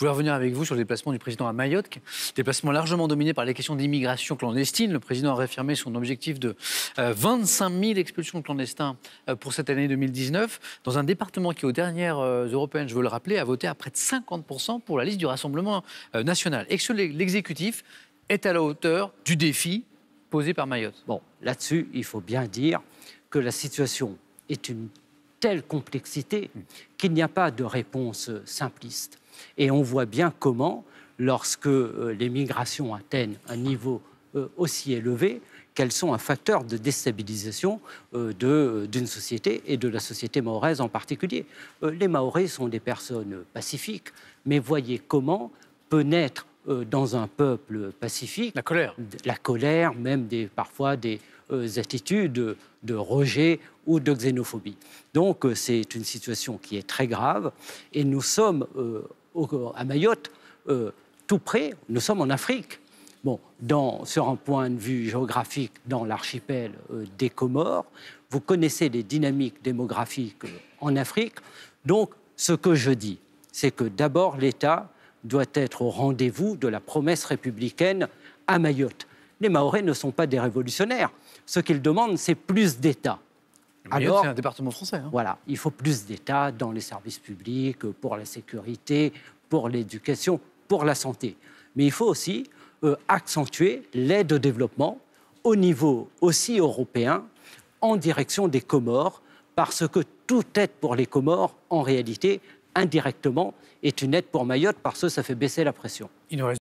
voulais revenir avec vous sur le déplacement du président à Mayotte, déplacement largement dominé par les questions d'immigration clandestine. Le président a réaffirmé son objectif de 25 euh, 000 expulsions clandestines euh, pour cette année 2019, dans un département qui, aux dernières euh, européennes, je veux le rappeler, a voté à près de 50 pour la liste du Rassemblement national. Et que l'exécutif est à la hauteur du défi posé par Mayotte. Bon, là-dessus, il faut bien dire que la situation est une telle complexité mmh. qu'il n'y a pas de réponse simpliste. Et on voit bien comment, lorsque euh, les migrations atteignent un niveau euh, aussi élevé, qu'elles sont un facteur de déstabilisation euh, d'une société et de la société maoraise en particulier. les Maoris sont des personnes pacifiques, mais voyez comment peut naître dans un peuple pacifique la colère, la colère, même parfois des attitudes de, de rejet ou de xénophobie. Donc c'est une situation qui est très grave et nous sommes à Mayotte, euh, tout près, nous sommes en Afrique. Bon, sur un point de vue géographique, dans l'archipel euh, des Comores, vous connaissez les dynamiques démographiques euh, en Afrique. Donc, ce que je dis, c'est que d'abord, l'État doit être au rendez-vous de la promesse républicaine à Mayotte. Les Maoris ne sont pas des révolutionnaires. Ce qu'ils demandent, c'est plus d'État. Alors, c'est un département français. Hein. Voilà, il faut plus d'État dans les services publics, pour la sécurité, pour l'éducation, pour la santé. Mais il faut aussi euh, accentuer l'aide au développement au niveau aussi européen en direction des Comores, parce que toute aide pour les Comores, en réalité, indirectement, est une aide pour Mayotte parce que ça fait baisser la pression.